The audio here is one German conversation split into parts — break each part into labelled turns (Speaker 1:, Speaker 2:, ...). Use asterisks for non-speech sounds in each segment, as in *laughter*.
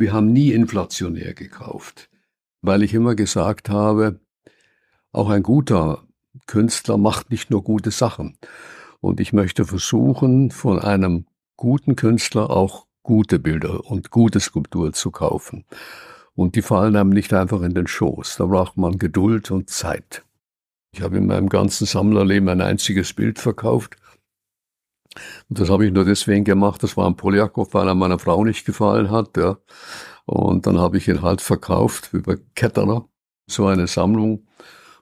Speaker 1: Wir haben nie inflationär gekauft, weil ich immer gesagt habe, auch ein guter Künstler macht nicht nur gute Sachen. Und ich möchte versuchen, von einem guten Künstler auch gute Bilder und gute Skulptur zu kaufen. Und die fallen einem nicht einfach in den Schoß. Da braucht man Geduld und Zeit. Ich habe in meinem ganzen Sammlerleben ein einziges Bild verkauft und das habe ich nur deswegen gemacht, das war ein Poljakow, weil er meiner Frau nicht gefallen hat. Ja. Und dann habe ich ihn halt verkauft über Ketterer, so eine Sammlung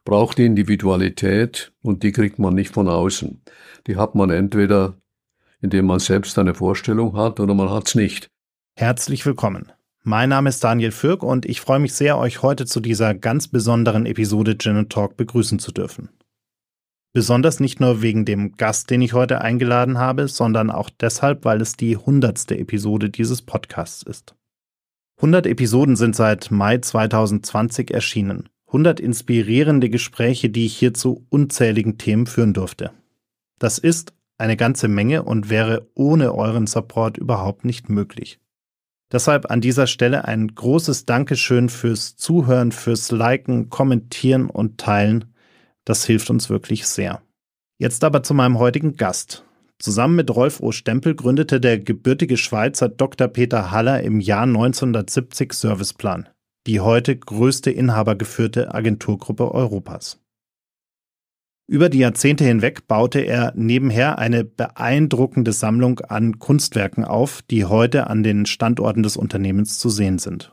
Speaker 1: braucht die Individualität und die kriegt man nicht von außen. Die hat man entweder, indem man selbst eine Vorstellung hat oder man hat es nicht.
Speaker 2: Herzlich willkommen. Mein Name ist Daniel Fürk und ich freue mich sehr, euch heute zu dieser ganz besonderen Episode Gin Talk begrüßen zu dürfen. Besonders nicht nur wegen dem Gast, den ich heute eingeladen habe, sondern auch deshalb, weil es die hundertste Episode dieses Podcasts ist. 100 Episoden sind seit Mai 2020 erschienen. 100 inspirierende Gespräche, die ich hier zu unzähligen Themen führen durfte. Das ist eine ganze Menge und wäre ohne euren Support überhaupt nicht möglich. Deshalb an dieser Stelle ein großes Dankeschön fürs Zuhören, fürs Liken, Kommentieren und Teilen das hilft uns wirklich sehr. Jetzt aber zu meinem heutigen Gast. Zusammen mit Rolf O. Stempel gründete der gebürtige Schweizer Dr. Peter Haller im Jahr 1970 Serviceplan, die heute größte inhabergeführte Agenturgruppe Europas. Über die Jahrzehnte hinweg baute er nebenher eine beeindruckende Sammlung an Kunstwerken auf, die heute an den Standorten des Unternehmens zu sehen sind.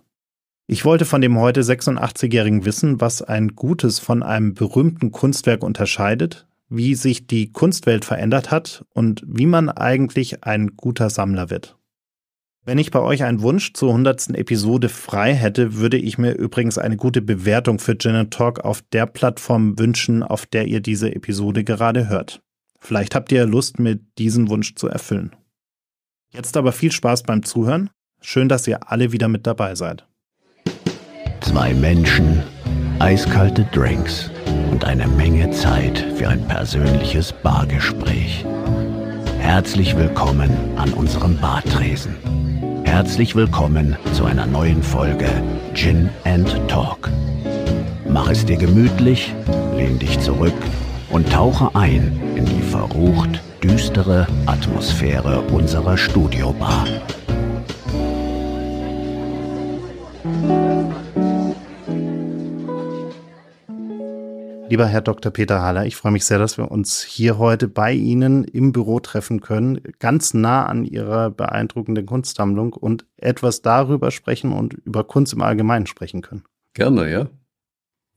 Speaker 2: Ich wollte von dem heute 86-Jährigen wissen, was ein gutes von einem berühmten Kunstwerk unterscheidet, wie sich die Kunstwelt verändert hat und wie man eigentlich ein guter Sammler wird. Wenn ich bei euch einen Wunsch zur 100. Episode frei hätte, würde ich mir übrigens eine gute Bewertung für Janet Talk auf der Plattform wünschen, auf der ihr diese Episode gerade hört. Vielleicht habt ihr Lust, mir diesen Wunsch zu erfüllen. Jetzt aber viel Spaß beim Zuhören. Schön, dass ihr alle wieder mit dabei seid.
Speaker 1: Zwei Menschen, eiskalte Drinks und eine Menge Zeit für ein persönliches Bargespräch. Herzlich willkommen an unserem Bartresen. Herzlich willkommen zu einer neuen Folge Gin and Talk. Mach es dir gemütlich, lehn dich zurück und tauche ein in die verrucht düstere Atmosphäre unserer Studiobar.
Speaker 2: Lieber Herr Dr. Peter Haller, ich freue mich sehr, dass wir uns hier heute bei Ihnen im Büro treffen können, ganz nah an Ihrer beeindruckenden Kunstsammlung und etwas darüber sprechen und über Kunst im Allgemeinen sprechen können. Gerne, ja.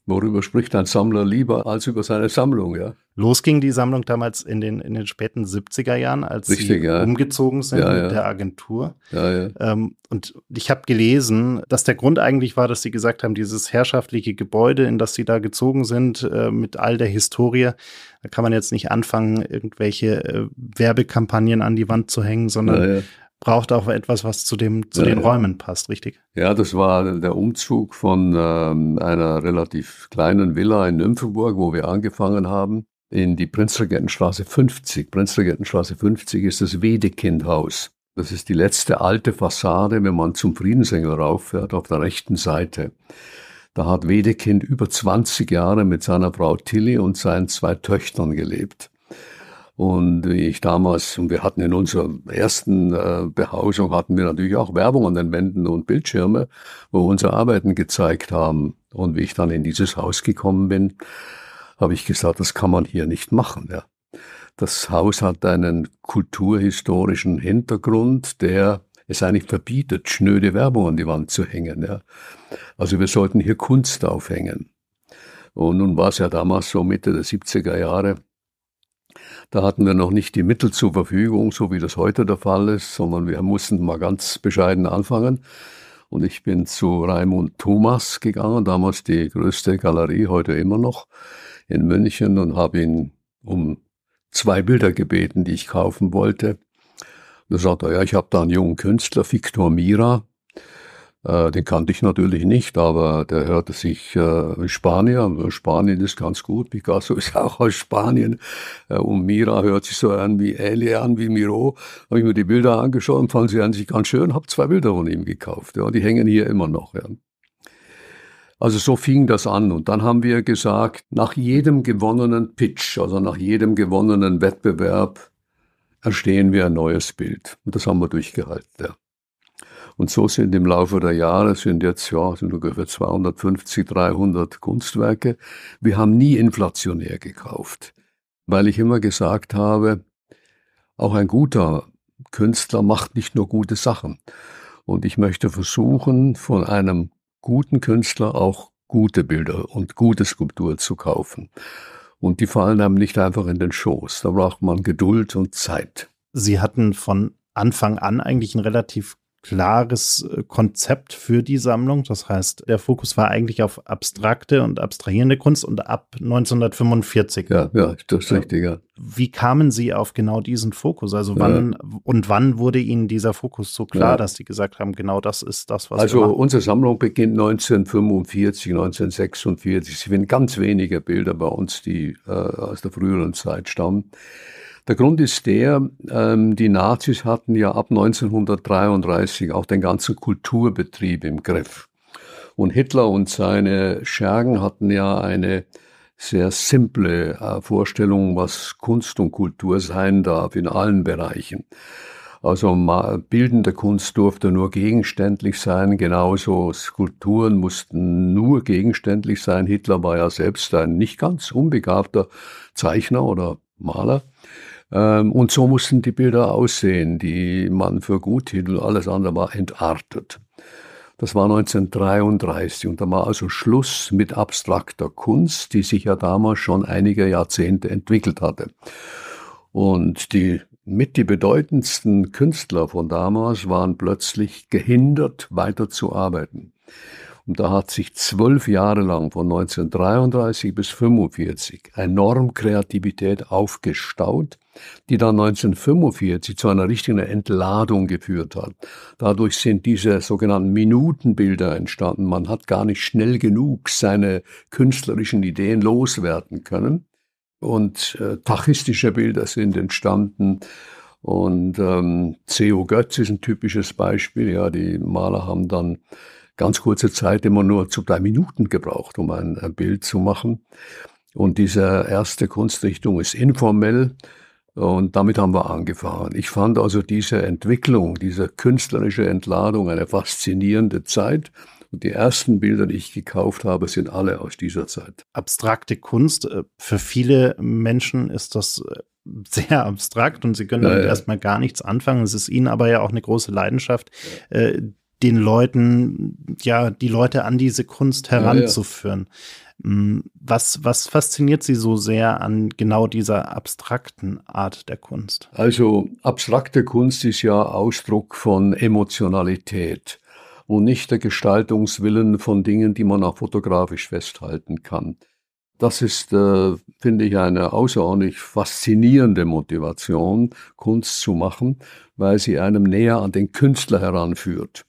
Speaker 2: Worüber spricht ein Sammler lieber als über seine Sammlung, ja? Los ging die Sammlung damals in den, in den späten 70er Jahren, als Richtig, sie ja. umgezogen sind ja, ja. mit der Agentur. Ähm, und ich habe gelesen, dass der Grund eigentlich war, dass sie gesagt haben, dieses herrschaftliche Gebäude, in das sie da gezogen sind, äh, mit all der Historie, da kann man jetzt nicht anfangen, irgendwelche äh, Werbekampagnen an die Wand zu hängen, sondern braucht auch etwas, was zu, dem, zu ja, den Räumen passt, richtig?
Speaker 1: Ja, das war der Umzug von ähm, einer relativ kleinen Villa in Nymphenburg, wo wir angefangen haben, in die Prinzregentenstraße 50. Prinzregentenstraße 50 ist das Wedekindhaus. Das ist die letzte alte Fassade, wenn man zum Friedensengel rauffährt, auf der rechten Seite. Da hat Wedekind über 20 Jahre mit seiner Frau Tilly und seinen zwei Töchtern gelebt. Und wie ich damals, und wir hatten in unserer ersten äh, Behausung, hatten wir natürlich auch Werbung an den Wänden und Bildschirme, wo unsere Arbeiten gezeigt haben. Und wie ich dann in dieses Haus gekommen bin, habe ich gesagt, das kann man hier nicht machen. Ja. Das Haus hat einen kulturhistorischen Hintergrund, der es eigentlich verbietet, schnöde Werbung an die Wand zu hängen. Ja. Also wir sollten hier Kunst aufhängen. Und nun war es ja damals so Mitte der 70er Jahre, da hatten wir noch nicht die Mittel zur Verfügung, so wie das heute der Fall ist, sondern wir mussten mal ganz bescheiden anfangen. Und ich bin zu Raimund Thomas gegangen, damals die größte Galerie, heute immer noch, in München und habe ihn um zwei Bilder gebeten, die ich kaufen wollte. Und er sagte, ja, ich habe da einen jungen Künstler, Victor Mira, äh, den kannte ich natürlich nicht, aber der hörte sich äh, Spanier. Spanien ist ganz gut. Picasso *laughs* ist auch aus Spanien. Äh, und Mira hört sich so an wie Elle an, wie Miro. Habe ich mir die Bilder angeschaut und fand sie an sich ganz schön. Habe zwei Bilder von ihm gekauft. Ja, die hängen hier immer noch. Ja. Also so fing das an. Und dann haben wir gesagt, nach jedem gewonnenen Pitch, also nach jedem gewonnenen Wettbewerb, erstehen wir ein neues Bild. Und das haben wir durchgehalten. Ja. Und so sind im Laufe der Jahre, sind jetzt ja, sind ungefähr 250, 300 Kunstwerke. Wir haben nie inflationär gekauft, weil ich immer gesagt habe, auch ein guter Künstler macht nicht nur gute Sachen. Und ich möchte versuchen, von einem guten Künstler auch gute Bilder und gute Skulptur zu kaufen. Und die fallen einem nicht einfach in den Schoß. Da braucht man Geduld und Zeit.
Speaker 2: Sie hatten von Anfang an eigentlich ein relativ klares äh, Konzept für die Sammlung. Das heißt, der Fokus war eigentlich auf abstrakte und abstrahierende Kunst und ab 1945. Ja, ja, das ist äh, richtig, ja. Wie kamen Sie auf genau diesen Fokus? Also wann ja. und wann wurde Ihnen dieser Fokus so klar, ja. dass Sie gesagt haben, genau das ist das, was Also
Speaker 1: unsere Sammlung beginnt 1945, 1946. Es sind ganz wenige Bilder bei uns, die äh, aus der früheren Zeit stammen. Der Grund ist der, ähm, die Nazis hatten ja ab 1933 auch den ganzen Kulturbetrieb im Griff. Und Hitler und seine Schergen hatten ja eine sehr simple äh, Vorstellung, was Kunst und Kultur sein darf in allen Bereichen. Also bildende Kunst durfte nur gegenständlich sein, genauso Skulpturen mussten nur gegenständlich sein. Hitler war ja selbst ein nicht ganz unbegabter Zeichner oder Maler. Ähm, und so mussten die Bilder aussehen, die man für gut hielt und alles andere war entartet. Das war 1933 und da war also Schluss mit abstrakter Kunst, die sich ja damals schon einige Jahrzehnte entwickelt hatte. Und die mit die bedeutendsten Künstler von damals waren plötzlich gehindert, weiterzuarbeiten. Und da hat sich zwölf Jahre lang von 1933 bis 1945 enorm Kreativität aufgestaut die dann 1945 zu einer richtigen Entladung geführt hat. Dadurch sind diese sogenannten Minutenbilder entstanden. Man hat gar nicht schnell genug seine künstlerischen Ideen loswerden können. Und äh, tachistische Bilder sind entstanden. Und ähm, C.O. Götz ist ein typisches Beispiel. Ja, die Maler haben dann ganz kurze Zeit immer nur zu drei Minuten gebraucht, um ein, ein äh, Bild zu machen. Und diese erste Kunstrichtung ist informell. Und damit haben wir angefangen. Ich fand also diese Entwicklung, diese künstlerische Entladung eine faszinierende Zeit. Und die ersten Bilder, die ich gekauft habe, sind alle aus dieser Zeit.
Speaker 2: Abstrakte Kunst, äh, für viele Menschen ist das äh, *laughs* sehr abstrakt und sie können damit erstmal gar nichts anfangen. Es ist ihnen aber ja auch eine große Leidenschaft, ja. Äh, den Leuten, ja, die Leute an diese Kunst heranzuführen. Ja, ja. Mm, was, was fasziniert Sie so sehr an genau dieser abstrakten Art der Kunst? Also abstrakte Kunst
Speaker 1: ist ja Ausdruck von Emotionalität und nicht der Gestaltungswillen von Dingen, die man auch fotografisch festhalten kann. Das ist, äh, finde ich, eine außerordentlich faszinierende Motivation, Kunst zu machen, weil sie einem näher an den Künstler heranführt.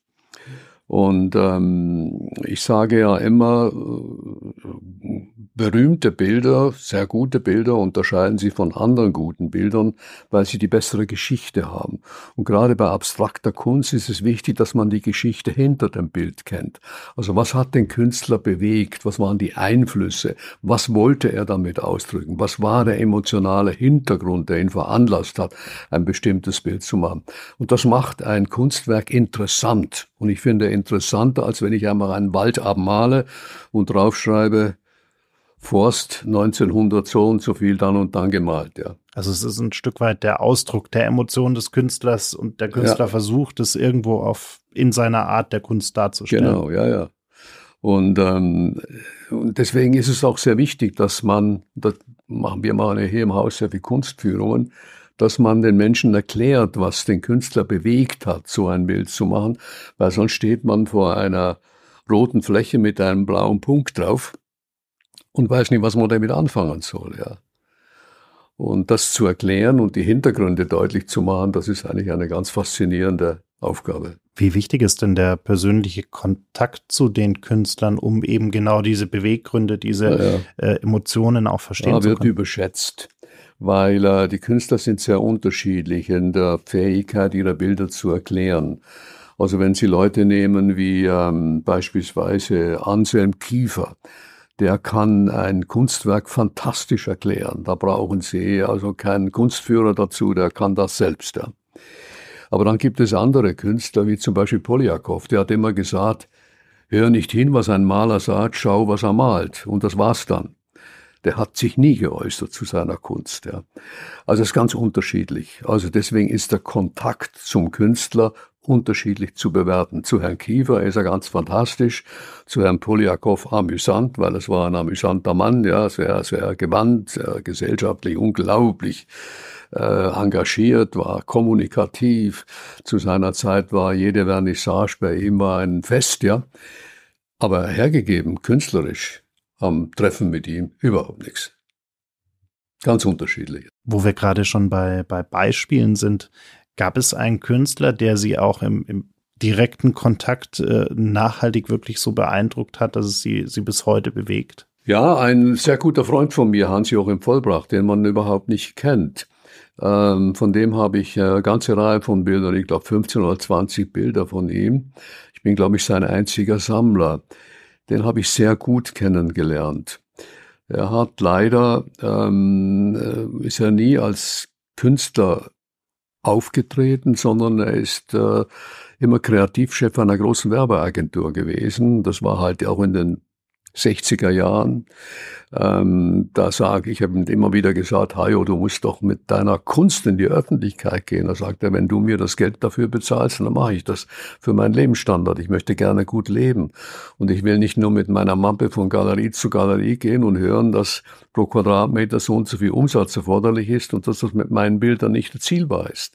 Speaker 1: Und ähm, ich sage ja immer, äh, berühmte Bilder, sehr gute Bilder unterscheiden sie von anderen guten Bildern, weil sie die bessere Geschichte haben. Und gerade bei abstrakter Kunst ist es wichtig, dass man die Geschichte hinter dem Bild kennt. Also was hat den Künstler bewegt? Was waren die Einflüsse? Was wollte er damit ausdrücken? Was war der emotionale Hintergrund, der ihn veranlasst hat, ein bestimmtes Bild zu machen? Und das macht ein Kunstwerk interessant. Und ich finde interessanter, als wenn ich einmal einen Wald abmale und draufschreibe, Forst 1900 so und so viel dann und dann gemalt, ja.
Speaker 2: Also es ist ein Stück weit der Ausdruck der Emotionen des Künstlers und der Künstler ja. versucht es irgendwo auf in seiner Art der Kunst darzustellen. Genau,
Speaker 1: ja, ja. Und, ähm, und deswegen ist es auch sehr wichtig, dass man, das machen wir mal hier im Haus sehr viel Kunstführungen, dass man den Menschen erklärt, was den Künstler bewegt hat, so ein Bild zu machen, weil sonst steht man vor einer roten Fläche mit einem blauen Punkt drauf und weiß nicht, was man damit anfangen soll. Ja. Und das zu erklären und die Hintergründe deutlich zu
Speaker 2: machen, das ist eigentlich eine ganz faszinierende Aufgabe. Wie wichtig ist denn der persönliche Kontakt zu den Künstlern, um eben genau diese Beweggründe, diese ja, ja. Äh, Emotionen auch verstehen ja, zu können? Ja, wird
Speaker 1: überschätzt weil äh, die Künstler sind sehr unterschiedlich in der Fähigkeit, ihre Bilder zu erklären. Also wenn Sie Leute nehmen wie ähm, beispielsweise Anselm Kiefer, der kann ein Kunstwerk fantastisch erklären. Da brauchen Sie also keinen Kunstführer dazu, der kann das selbst. Ja. Aber dann gibt es andere Künstler, wie zum Beispiel Poliakow, der hat immer gesagt, hör nicht hin, was ein Maler sagt, schau, was er malt. Und das war's dann der hat sich nie geäußert zu seiner Kunst. Ja. Also es ist ganz unterschiedlich. Also deswegen ist der Kontakt zum Künstler unterschiedlich zu bewerten. Zu Herrn Kiefer ist er ganz fantastisch, zu Herrn Poliakow amüsant, weil es war ein amüsanter Mann, ja, sehr, sehr gewandt, sehr gesellschaftlich unglaublich äh, engagiert, war kommunikativ. Zu seiner Zeit war jede Vernissage bei ihm war ein Fest, ja. Aber hergegeben, künstlerisch, am Treffen mit ihm überhaupt
Speaker 2: nichts. Ganz unterschiedlich. Wo wir gerade schon bei, bei Beispielen sind, gab es einen Künstler, der Sie auch im, im direkten Kontakt äh, nachhaltig wirklich so beeindruckt hat, dass es Sie, Sie bis heute bewegt? Ja, ein sehr guter Freund
Speaker 1: von mir, Hans-Joachim Vollbracht, den man überhaupt nicht kennt. Ähm, von dem habe ich eine äh, ganze Reihe von Bildern, ich glaube 15 oder 20 Bilder von ihm. Ich bin, glaube ich, sein einziger Sammler den habe ich sehr gut kennengelernt. Er hat leider, ähm, äh, ist er nie als Künstler aufgetreten, sondern er ist äh, immer Kreativchef einer großen Werbeagentur gewesen. Das war halt auch in den 60er Jahren. Ähm, da sage ich, ich habe immer wieder gesagt, Hajo, du musst doch mit deiner Kunst in die Öffentlichkeit gehen. Da sagt er, wenn du mir das Geld dafür bezahlst, dann mache ich das für meinen Lebensstandard. Ich möchte gerne gut leben. Und ich will nicht nur mit meiner Mampe von Galerie zu Galerie gehen und hören, dass pro Quadratmeter so und so viel Umsatz erforderlich ist und dass das mit meinen Bildern nicht erzielbar ist.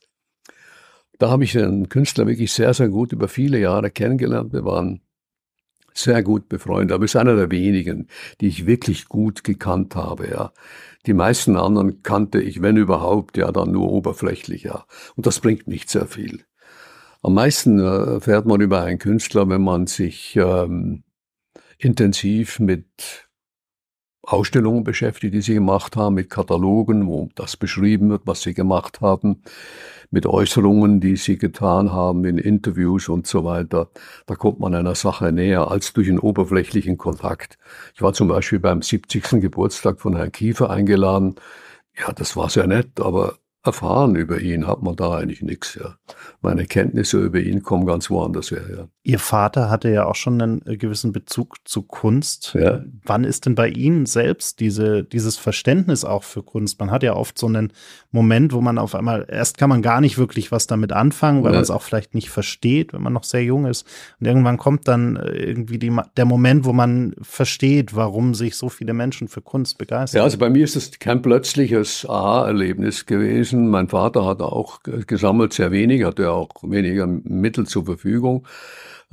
Speaker 1: Da habe ich den Künstler wirklich sehr, sehr gut über viele Jahre kennengelernt. Wir waren sehr gut befreundet, aber ist einer der wenigen, die ich wirklich gut gekannt habe, ja. Die meisten anderen kannte ich, wenn überhaupt, ja, dann nur oberflächlich, ja. Und das bringt nicht sehr viel. Am meisten äh, erfährt man über einen Künstler, wenn man sich ähm, intensiv mit Ausstellungen beschäftigt, die sie gemacht haben, mit Katalogen, wo das beschrieben wird, was sie gemacht haben, mit Äußerungen, die sie getan haben in Interviews und so weiter. Da kommt man einer Sache näher als durch einen oberflächlichen Kontakt. Ich war zum Beispiel beim 70. Geburtstag von Herrn Kiefer eingeladen. Ja, das war sehr nett, aber erfahren über ihn hat man da eigentlich nichts. Ja. Meine Kenntnisse über ihn kommen ganz woanders her. Ja.
Speaker 2: Ihr Vater hatte ja auch schon einen äh, gewissen Bezug zu Kunst. Ja. Wann ist denn bei Ihnen selbst diese, dieses Verständnis auch für Kunst? Man hat ja oft so einen Moment, wo man auf einmal, erst kann man gar nicht wirklich was damit anfangen, weil ja. man es auch vielleicht nicht versteht, wenn man noch sehr jung ist. Und irgendwann kommt dann äh, irgendwie die, der Moment, wo man versteht, warum sich so viele Menschen für Kunst begeistern. Ja, also
Speaker 1: bei mir ist es kein plötzliches Aha-Erlebnis gewesen. Mein Vater hat auch äh, gesammelt, sehr wenig, hatte auch weniger Mittel zur Verfügung.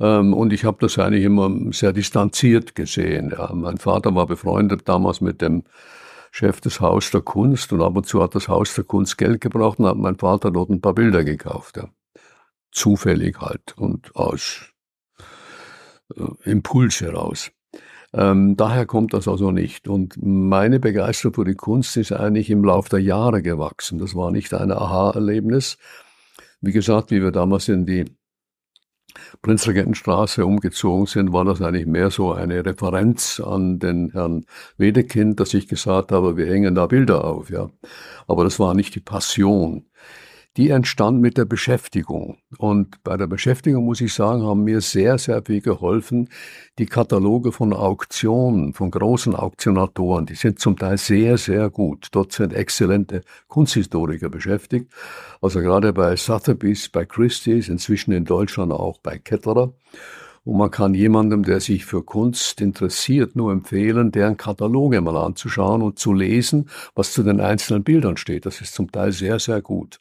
Speaker 1: Ähm, und ich habe das eigentlich immer sehr distanziert gesehen. Ja, mein Vater war befreundet damals mit dem Chef des Haus der Kunst und ab und zu hat das Haus der Kunst Geld gebraucht und hat mein Vater dort ein paar Bilder gekauft. Ja. Zufällig halt und aus äh, Impuls heraus. Ähm, daher kommt das also nicht. Und meine Begeisterung für die Kunst ist eigentlich im Laufe der Jahre gewachsen. Das war nicht ein Aha-Erlebnis. Wie gesagt, wie wir damals in die Prinzregentenstraße umgezogen sind, war das eigentlich mehr so eine Referenz an den Herrn Wedekind, dass ich gesagt habe, wir hängen da Bilder auf, ja. Aber das war nicht die Passion die entstand mit der Beschäftigung. Und bei der Beschäftigung, muss ich sagen, haben mir sehr, sehr viel geholfen die Kataloge von Auktionen, von großen Auktionatoren. Die sind zum Teil sehr, sehr gut. Dort sind exzellente Kunsthistoriker beschäftigt. Also gerade bei Sotheby's, bei Christie's, inzwischen in Deutschland auch bei Ketterer. Und man kann jemandem, der sich für Kunst interessiert, nur empfehlen, deren Kataloge mal anzuschauen und zu lesen, was zu den einzelnen Bildern steht. Das ist zum Teil sehr, sehr gut.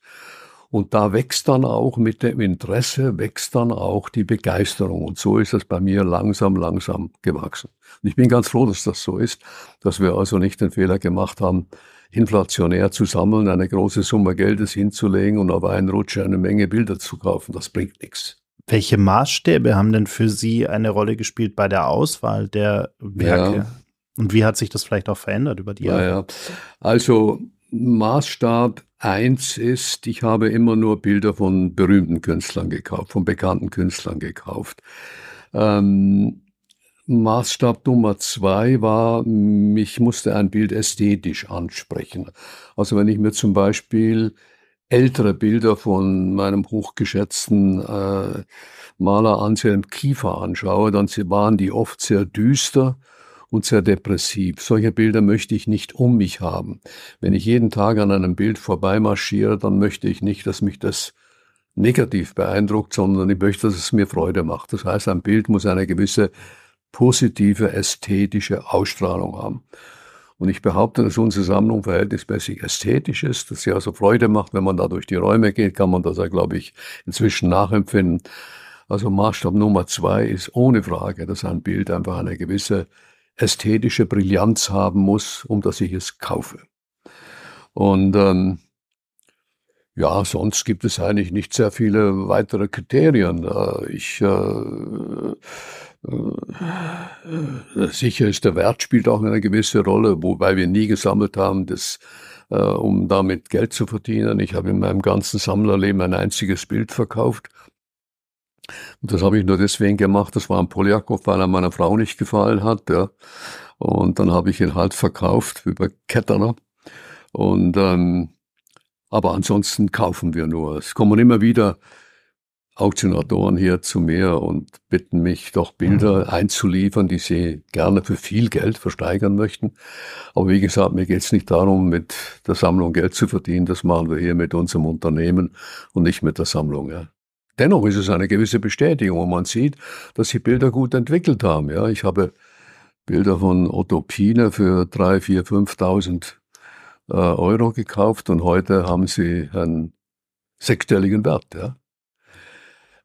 Speaker 1: Und da wächst dann auch mit dem Interesse, wächst dann auch die Begeisterung. Und so ist das bei mir langsam, langsam gewachsen. Und ich bin ganz froh, dass das so ist, dass wir also nicht den Fehler gemacht haben, inflationär zu sammeln, eine große Summe Geldes hinzulegen und auf einen
Speaker 2: Rutsch eine Menge Bilder zu kaufen. Das bringt nichts. Welche Maßstäbe haben denn für Sie eine Rolle gespielt bei der Auswahl der Werke? Ja. Und wie hat sich das vielleicht auch verändert über die Jahre? Ja, ja. Also Maßstab Eins ist, ich habe immer nur
Speaker 1: Bilder von berühmten Künstlern gekauft, von bekannten Künstlern gekauft. Ähm, Maßstab Nummer zwei war, ich musste ein Bild ästhetisch ansprechen. Also wenn ich mir zum Beispiel ältere Bilder von meinem hochgeschätzten äh, Maler Anselm Kiefer anschaue, dann waren die oft sehr düster und sehr depressiv. Solche Bilder möchte ich nicht um mich haben. Wenn ich jeden Tag an einem Bild vorbeimarschiere, dann möchte ich nicht, dass mich das negativ beeindruckt, sondern ich möchte, dass es mir Freude macht. Das heißt, ein Bild muss eine gewisse positive ästhetische Ausstrahlung haben. Und ich behaupte, dass unsere Sammlung verhältnismäßig ästhetisch ist, dass sie also Freude macht. Wenn man da durch die Räume geht, kann man das ja, glaube ich, inzwischen nachempfinden. Also Maßstab Nummer zwei ist ohne Frage, dass ein Bild einfach eine gewisse ästhetische Brillanz haben muss, um dass ich es kaufe. Und ähm, ja, sonst gibt es eigentlich nicht sehr viele weitere Kriterien. Äh, ich, äh, äh, äh, sicher ist der Wert spielt auch eine gewisse Rolle, wobei wir nie gesammelt haben, das, äh, um damit Geld zu verdienen. Ich habe in meinem ganzen Sammlerleben ein einziges Bild verkauft. Und das habe ich nur deswegen gemacht, das war ein Poljakow, weil er meiner Frau nicht gefallen hat. Ja. Und dann habe ich ihn halt verkauft über Ketterer. Und ähm, aber ansonsten kaufen wir nur. Es kommen immer wieder Auktionatoren hier zu mir und bitten mich, doch Bilder mhm. einzuliefern, die sie gerne für viel Geld versteigern möchten. Aber wie gesagt, mir geht es nicht darum, mit der Sammlung Geld zu verdienen. Das machen wir hier mit unserem Unternehmen und nicht mit der Sammlung. Ja. Dennoch ist es eine gewisse Bestätigung und man sieht, dass sie Bilder gut entwickelt haben. Ja, ich habe Bilder von Otto Piener für 3.000, 4.000, 5.000 äh, Euro gekauft und heute haben sie einen sechsstelligen Wert. Ja.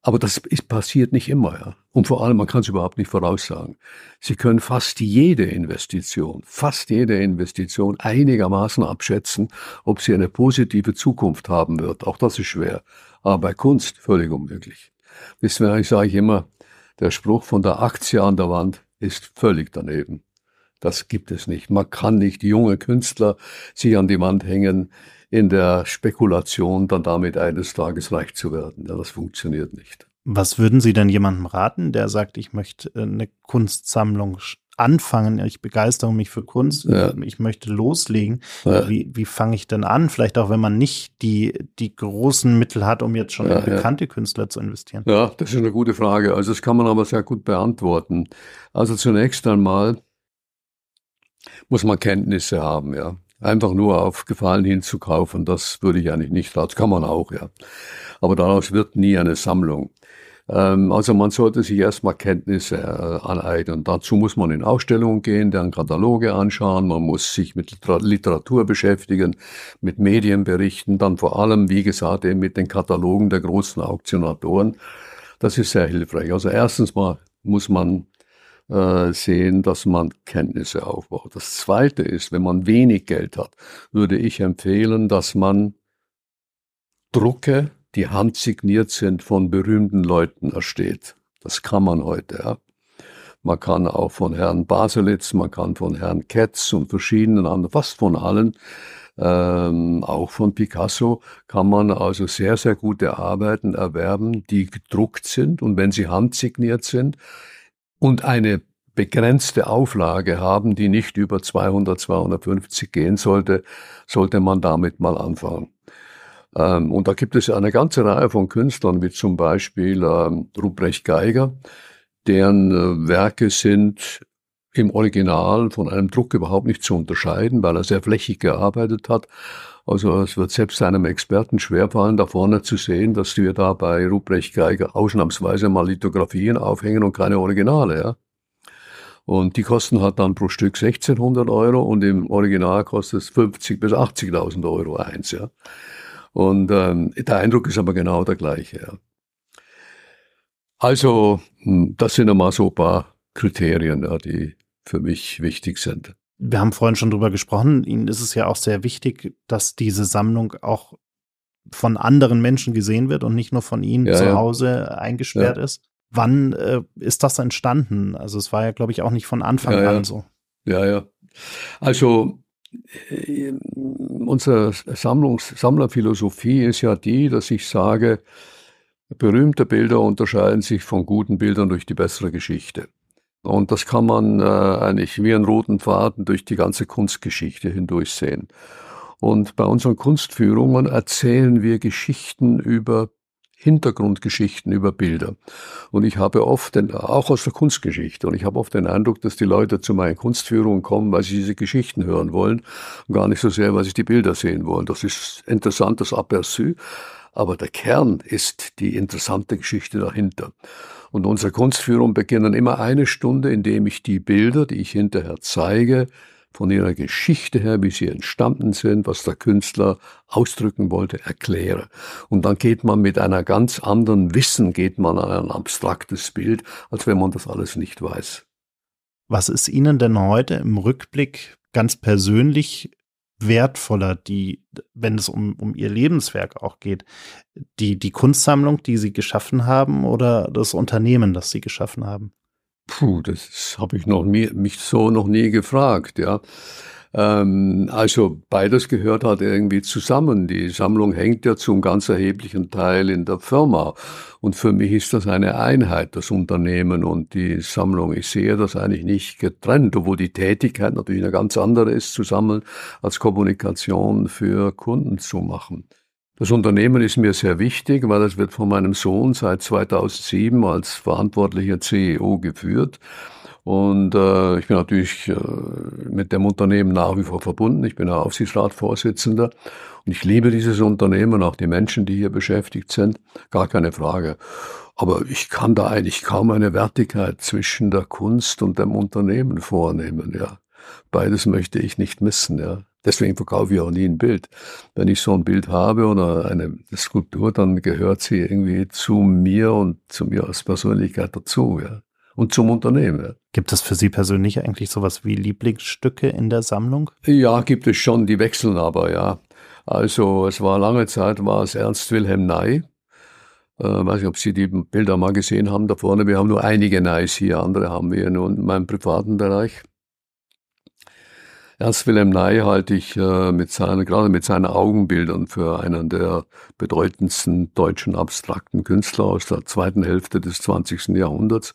Speaker 1: Aber das ist, passiert nicht immer. Ja. Und vor allem, man kann es überhaupt nicht voraussagen. Sie können fast jede Investition, fast jede Investition einigermaßen abschätzen, ob sie eine positive Zukunft haben wird. Auch das ist schwer. Aber bei Kunst völlig unmöglich. Deswegen sage ich immer, der Spruch von der Aktie an der Wand ist völlig daneben. Das gibt es nicht. Man kann nicht junge Künstler sich an die Wand hängen in der Spekulation, dann damit eines Tages
Speaker 2: reich zu werden. Ja, das funktioniert nicht. Was würden Sie denn jemandem raten, der sagt, ich möchte äh, eine Kunstsammlung anfangen, ich begeistere mich für Kunst, ja. ich möchte loslegen. Ja. Wie, wie fange ich denn an? Vielleicht auch, wenn man nicht die, die großen Mittel hat, um jetzt schon ja, in bekannte Künstler zu investieren.
Speaker 1: Ja, das ist eine gute Frage. Also das kann man aber sehr gut beantworten. Also zunächst einmal muss man Kenntnisse haben, ja. Einfach nur auf Gefallen hinzukaufen, das würde ich eigentlich nicht raten. Kann man auch, ja. Aber daraus wird nie eine Sammlung. Ähm, also man sollte sich erstmal Kenntnisse äh, aneignen. Dazu muss man in Ausstellungen gehen, deren Kataloge anschauen, man muss sich mit Literatur beschäftigen, mit Medienberichten, dann vor allem, wie gesagt, eben mit den Katalogen der großen Auktionatoren. Das ist sehr hilfreich. Also erstens mal muss man äh, sehen, dass man Kenntnisse aufbaut. Das Zweite ist, wenn man wenig Geld hat, würde ich empfehlen, dass man Drucke die handsigniert sind, von berühmten Leuten ersteht. Das kann man heute. Ja. Man kann auch von Herrn Baselitz, man kann von Herrn Ketz und verschiedenen anderen, fast von allen, ähm, auch von Picasso, kann man also sehr, sehr gute Arbeiten erwerben, die gedruckt sind und wenn sie handsigniert sind und eine begrenzte Auflage haben, die nicht über 200, 250 gehen sollte, sollte man damit mal anfangen. Ähm, und da gibt es eine ganze Reihe von Künstlern, wie zum Beispiel ähm, Ruprecht Geiger, deren äh, Werke sind im Original von einem Druck überhaupt nicht zu unterscheiden, weil er sehr flächig gearbeitet hat. Also es wird selbst einem Experten schwerfallen, da vorne zu sehen, dass wir da bei Ruprecht Geiger ausnahmsweise mal Lithografien aufhängen und keine Originale. Ja? Und die kosten hat dann pro Stück 1600 Euro und im Original kostet es 50 bis 80.000 Euro eins. Ja? Und ähm, der Eindruck ist aber genau der gleiche. Ja. Also, hm, das sind einmal so ein paar Kriterien, ja, die für mich wichtig sind.
Speaker 2: Wir haben vorhin schon drüber gesprochen. Ihnen ist es ja auch sehr wichtig, dass diese Sammlung auch von anderen Menschen gesehen wird und nicht nur von Ihnen ja, zu Hause eingesperrt ist. Wann äh, ist das entstanden? Also, es war ja, glaube ich, auch nicht von Anfang an so.
Speaker 1: Ja, ja. Also, äh, unsere Sammlungs Sammlerphilosophie ist ja die, dass ich sage, berühmte Bilder unterscheiden sich von guten Bildern durch die bessere Geschichte. Und das kann man äh, eigentlich wie einen roten Faden durch die ganze Kunstgeschichte hindurch sehen. Und bei unseren Kunstführungen erzählen wir Geschichten über Hintergrundgeschichten über Bilder. Und ich habe oft, den, auch aus der Kunstgeschichte, und ich habe oft den Eindruck, dass die Leute zu meinen Kunstführungen kommen, weil sie diese Geschichten hören wollen, und gar nicht so sehr, weil sie die Bilder sehen wollen. Das ist interessant, das Aperçu. Aber der Kern ist die interessante Geschichte dahinter. Und unsere Kunstführungen beginnen immer eine Stunde, indem ich die Bilder, die ich hinterher zeige, von ihrer Geschichte her, wie sie entstanden sind, was der Künstler ausdrücken wollte, erkläre. Und dann geht man mit einer ganz anderen Wissen, geht man an ein abstraktes Bild, als wenn man das alles nicht
Speaker 2: weiß. Was ist Ihnen denn heute im Rückblick ganz persönlich wertvoller, die, wenn es um, um Ihr Lebenswerk auch geht, die, die Kunstsammlung, die Sie geschaffen haben oder das Unternehmen, das Sie geschaffen haben? Puh, das habe ich
Speaker 1: noch nie, mich so noch nie gefragt, ja. Ähm, also beides gehört halt irgendwie zusammen. Die Sammlung hängt ja zum ganz erheblichen Teil in der Firma. Und für mich ist das eine Einheit, das Unternehmen und die Sammlung. Ich sehe das eigentlich nicht getrennt, obwohl die Tätigkeit natürlich eine ganz andere ist, zusammen als Kommunikation für Kunden zu machen. Das Unternehmen ist mir sehr wichtig, weil es wird von meinem Sohn seit 2007 als verantwortlicher CEO geführt. Und äh, ich bin natürlich äh, mit dem Unternehmen nach wie vor verbunden. Ich bin Aufsichtsratvorsitzender. und ich liebe dieses Unternehmen, auch die Menschen, die hier beschäftigt sind, gar keine Frage. Aber ich kann da eigentlich kaum eine Wertigkeit zwischen der Kunst und dem Unternehmen vornehmen. Ja, beides möchte ich nicht missen. Ja. Deswegen verkaufe ich auch nie ein Bild. Wenn ich so ein Bild habe oder eine Skulptur, dann gehört sie irgendwie zu mir und zu mir als Persönlichkeit dazu, ja. Und zum Unternehmen.
Speaker 2: Ja. Gibt es für Sie persönlich eigentlich sowas wie Lieblingsstücke in der Sammlung?
Speaker 1: Ja, gibt es schon, die wechseln aber, ja. Also es war lange Zeit, war es Ernst Wilhelm Ney. Äh, weiß nicht, ob Sie die Bilder mal gesehen haben da vorne. Wir haben nur einige Neys hier, andere haben wir nur in meinem privaten Bereich. Ernst Wilhelm Ney halte ich äh, mit seinen, gerade mit seinen Augenbildern für einen der bedeutendsten deutschen abstrakten Künstler aus der zweiten Hälfte des 20. Jahrhunderts.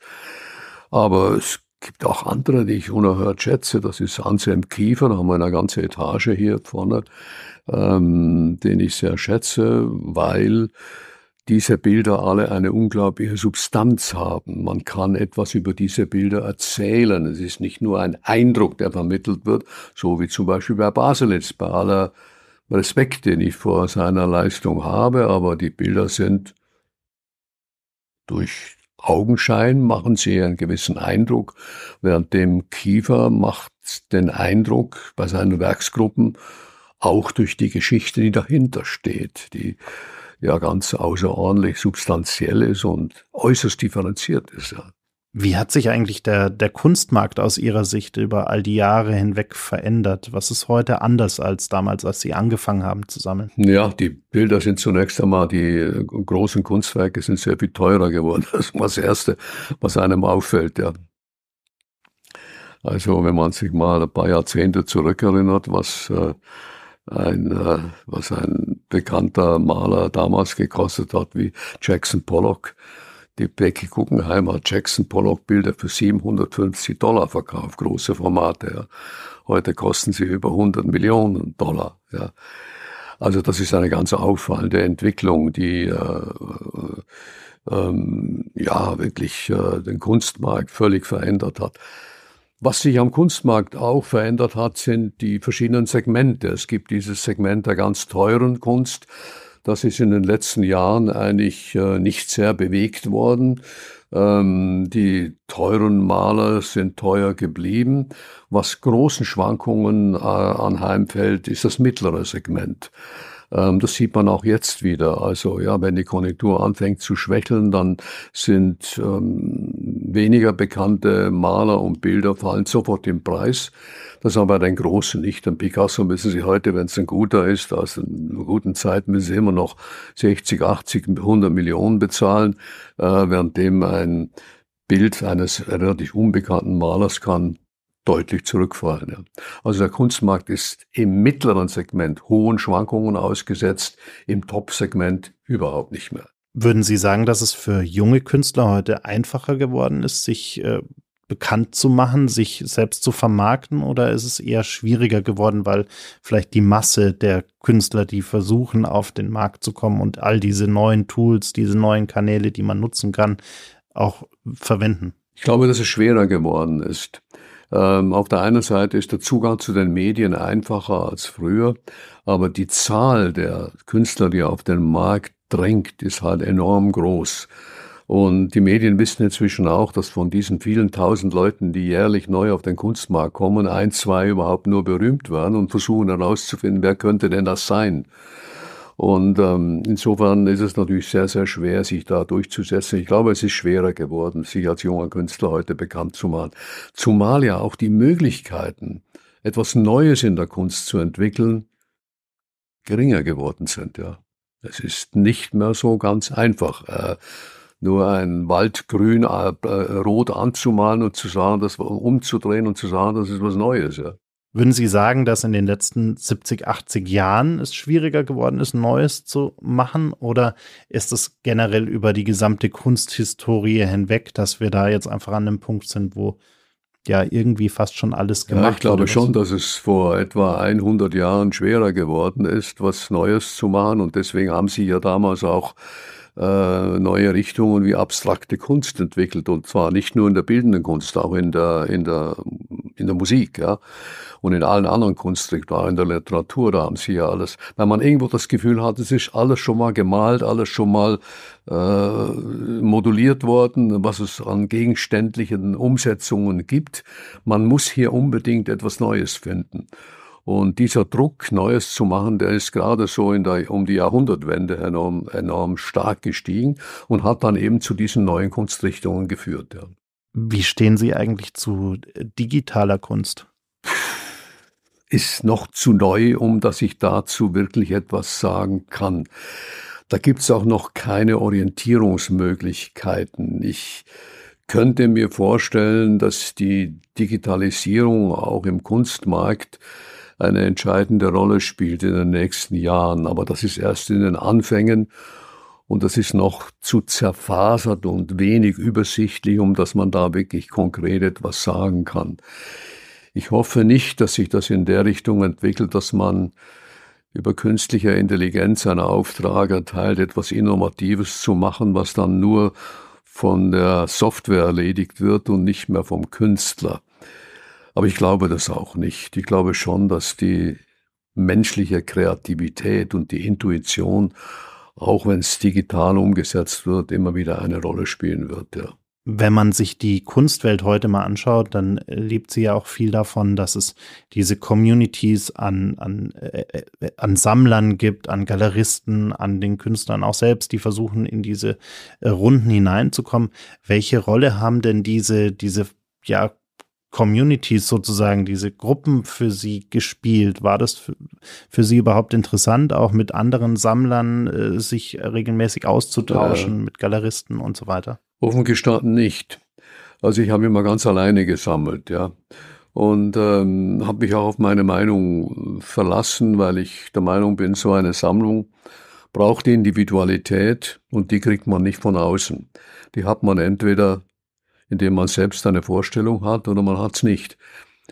Speaker 1: Aber es gibt auch andere, die ich unerhört schätze. Das ist Anselm Kiefer, da haben wir eine ganze Etage hier vorne, ähm, den ich sehr schätze, weil diese Bilder alle eine unglaubliche Substanz haben. Man kann etwas über diese Bilder erzählen. Es ist nicht nur ein Eindruck, der vermittelt wird, so wie zum Beispiel bei Baselitz, bei aller Respekt, den ich vor seiner Leistung habe, aber die Bilder sind durch Augenschein machen sie einen gewissen Eindruck, während dem Kiefer macht den Eindruck bei seinen Werksgruppen auch durch die Geschichte, die dahinter steht. Die ja ganz
Speaker 2: außerordentlich substanziell ist und äußerst differenziert ist. Ja. Wie hat sich eigentlich der, der Kunstmarkt aus Ihrer Sicht über all die Jahre hinweg verändert? Was ist heute anders als damals, als Sie angefangen haben zu sammeln?
Speaker 1: Ja, die Bilder sind zunächst einmal, die großen Kunstwerke sind sehr viel teurer geworden. *laughs* Das ist das Erste, was einem auffällt, ja. Also wenn man sich mal ein paar Jahrzehnte zurückerinnert, was äh, ein, äh, was ein bekannter Maler damals gekostet hat, wie Jackson Pollock. Die Becky Guggenheim hat Jackson Pollock Bilder für 750 Dollar verkauft, große Formate. Ja. Heute kosten sie über 100 Millionen Dollar. Ja. Also das ist eine ganz auffallende Entwicklung, die äh, äh ähm, ja wirklich äh, den Kunstmarkt völlig verändert hat. Was sich am Kunstmarkt auch verändert hat, sind die verschiedenen Segmente. Es gibt dieses Segment der ganz teuren Kunst. Das ist in den letzten Jahren eigentlich äh, nicht sehr bewegt worden. Ähm, die teuren Maler sind teuer geblieben. Was großen Schwankungen äh, anheimfällt, ist das mittlere Segment. Ähm, das sieht man auch jetzt wieder. Also ja, wenn die Konjunktur anfängt zu schwächeln, dann sind ähm, weniger bekannte Maler und Bilder fallen sofort im Preis. Das haben wir den Großen nicht. Ein Picasso müssen Sie heute, wenn es ein guter ist, aus einer guten Zeit müssen Sie immer noch 60, 80, 100 Millionen bezahlen, äh, während dem ein Bild eines relativ unbekannten Malers kann deutlich zurückfallen. Ja. Also der Kunstmarkt ist im
Speaker 2: mittleren Segment hohen Schwankungen ausgesetzt, im Top-Segment überhaupt nicht mehr. Würden Sie sagen, dass es für junge Künstler heute einfacher geworden ist, sich äh, bekannt zu machen, sich selbst zu vermarkten, oder ist es eher schwieriger geworden, weil vielleicht die Masse der Künstler, die versuchen, auf den Markt zu kommen und all diese neuen Tools, diese neuen Kanäle, die man nutzen kann, auch verwenden? Ich glaube, dass es schwerer
Speaker 1: geworden ist. Ähm, auf der einen Seite ist der Zugang zu den Medien einfacher als früher, aber die Zahl der Künstler, die auf den Markt drängt, ist halt enorm groß. Und die Medien wissen inzwischen auch, dass von diesen vielen tausend Leuten, die jährlich neu auf den Kunstmarkt kommen, ein, zwei überhaupt nur berühmt werden und versuchen herauszufinden, wer könnte denn das sein. Und ähm, insofern ist es natürlich sehr, sehr schwer, sich da durchzusetzen. Ich glaube, es ist schwerer geworden, sich als junger Künstler heute bekannt zu machen. Zumal ja auch die Möglichkeiten, etwas Neues in der Kunst zu entwickeln, geringer geworden sind, ja. Das ist nicht mehr so ganz einfach. Äh, nur ein Waldgrün äh, äh rot anzumalen und zu
Speaker 2: sagen, das umzudrehen und zu sagen, das ist was Neues. Ja. Würden Sie sagen, dass in den letzten 70, 80 Jahren es schwieriger geworden ist, Neues zu machen? Oder ist es generell über die gesamte Kunsthistorie hinweg, dass wir da jetzt einfach an einem Punkt sind, wo ja irgendwie fast schon alles gemacht. Ja, ich glaube schon,
Speaker 1: dass es vor etwa 100 Jahren schwerer geworden ist, was Neues zu machen. Und deswegen haben sie ja damals auch äh, neue Richtungen wie abstrakte Kunst entwickelt. Und zwar nicht nur in der bildenden Kunst, auch in der, in der, in der Musik ja? und in allen anderen Kunstrichtungen, in der Literatur, da haben sie ja alles. Weil man irgendwo das Gefühl hat, es ist alles schon mal gemalt, alles schon mal äh, moduliert worden, was es an gegenständlichen Umsetzungen gibt. Man muss hier unbedingt etwas Neues finden. Und dieser Druck, Neues zu machen, der ist gerade so in der, um die Jahrhundertwende enorm, enorm stark gestiegen und hat dann eben zu diesen neuen Kunstrichtungen geführt. Ja.
Speaker 2: Wie stehen Sie eigentlich zu digitaler Kunst? Ist noch zu
Speaker 1: neu, um dass ich dazu wirklich etwas sagen kann. Da gibt es auch noch keine Orientierungsmöglichkeiten. Ich könnte mir vorstellen, dass die Digitalisierung auch im Kunstmarkt eine entscheidende Rolle spielt in den nächsten Jahren. Aber das ist erst in den Anfängen und das ist noch zu zerfasert und wenig übersichtlich, um dass man da wirklich konkret etwas sagen kann. Ich hoffe nicht, dass sich das in der Richtung entwickelt, dass man über künstliche Intelligenz einen Auftrag erteilt, etwas Innovatives zu machen, was dann nur von der Software erledigt wird und nicht mehr vom Künstler. Aber ich glaube das auch nicht. Ich glaube schon, dass die menschliche Kreativität und die Intuition, auch wenn es digital
Speaker 2: umgesetzt wird, immer wieder eine Rolle spielen wird. Ja. Wenn man sich die Kunstwelt heute mal anschaut, dann äh, lebt sie ja auch viel davon, dass es diese Communities an, an, äh, äh, an Sammlern gibt, an Galeristen, an den Künstlern auch selbst, die versuchen, in diese äh, Runden hineinzukommen. Welche Rolle haben denn diese, diese ja, Communities sozusagen, diese Gruppen für Sie gespielt? War das für, für Sie überhaupt interessant, auch mit anderen Sammlern äh, sich regelmäßig auszutauschen, ja. mit Galeristen und so weiter?
Speaker 1: Offen gestanden nicht. Also ich habe immer ganz alleine gesammelt, ja. Und ähm, habe mich auch auf meine Meinung verlassen, weil ich der Meinung bin, so eine Sammlung braucht Individualität und die kriegt man nicht von außen. Die hat man entweder indem man selbst eine Vorstellung hat oder man hat es nicht.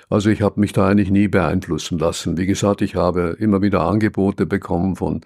Speaker 1: Also ich habe mich da eigentlich nie beeinflussen lassen. Wie gesagt, ich habe immer wieder Angebote bekommen von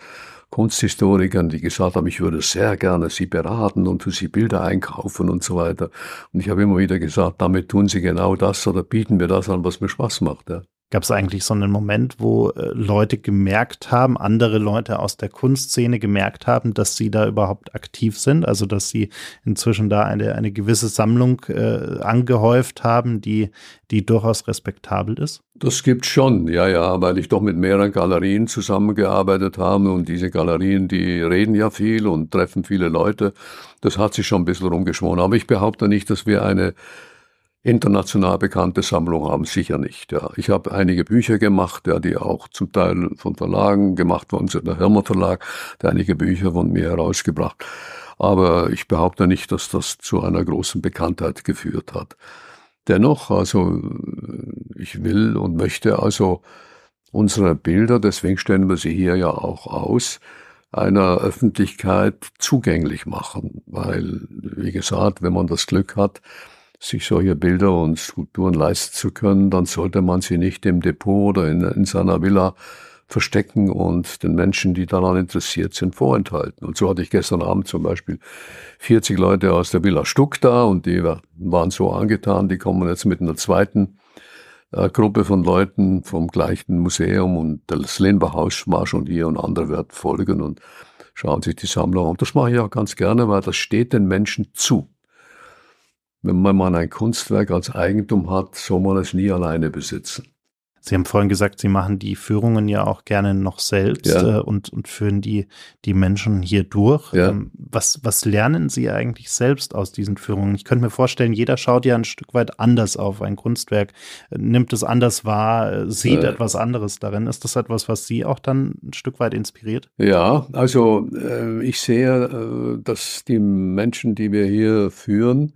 Speaker 1: Kunsthistorikern, die gesagt haben, ich würde sehr gerne sie beraten und für sie Bilder einkaufen und so weiter. Und ich habe immer wieder gesagt, damit tun sie genau das oder bieten wir das an, was mir Spaß macht. Ja.
Speaker 2: Gab es eigentlich so einen Moment, wo äh, Leute gemerkt haben, andere Leute aus der Kunstszene gemerkt haben, dass sie da überhaupt aktiv sind, also dass sie inzwischen da eine, eine gewisse Sammlung äh, angehäuft haben, die, die durchaus respektabel ist?
Speaker 1: Das gibt schon, ja, ja, weil ich doch mit mehreren Galerien zusammengearbeitet habe und diese Galerien, die reden ja viel und treffen viele Leute. Das hat sich schon ein bisschen rumgeschworen. Aber ich behaupte nicht, dass wir eine international bekannte Sammlung haben, sicher nicht. Ja. Ich habe einige Bücher gemacht, ja, die auch zum Teil von Verlagen gemacht worden sind. Der Hirmer Verlag hat einige Bücher von mir herausgebracht. Aber ich behaupte nicht, dass das zu einer großen Bekanntheit geführt hat. Dennoch, also äh, ich will und möchte also unsere Bilder, deswegen stellen wir sie hier ja auch aus, einer Öffentlichkeit zugänglich machen. Weil, wie gesagt, wenn man das Glück hat, sich solche Bilder und Strukturen leisten zu können, dann sollte man sie nicht im Depot oder in, in seiner Villa verstecken und den Menschen, die daran interessiert sind, vorenthalten. Und so hatte ich gestern Abend zum Beispiel 40 Leute aus der Villa Stuck da und die waren so angetan, die kommen jetzt mit einer zweiten äh, Gruppe von Leuten vom gleichen Museum und das Lenbachhaus war schon hier und andere werden folgen und schauen sich die Sammlung an. Und Das mache ich auch ganz gerne, weil das steht den Menschen zu wenn man mal ein Kunstwerk als
Speaker 2: Eigentum hat, soll man es nie alleine besitzen. Sie haben vorhin gesagt, Sie machen die Führungen ja auch gerne noch selbst ja. Äh, und, und führen die, die Menschen hier durch. Ja. Ähm, was, was lernen Sie eigentlich selbst aus diesen Führungen? Ich könnte mir vorstellen, jeder schaut ja ein Stück weit anders auf ein Kunstwerk, äh, nimmt es anders wahr, äh, sieht ja. etwas anderes darin. Ist das etwas, was Sie auch dann ein Stück weit inspiriert?
Speaker 1: Ja, also äh, ich sehe, äh, dass die Menschen, die wir hier führen,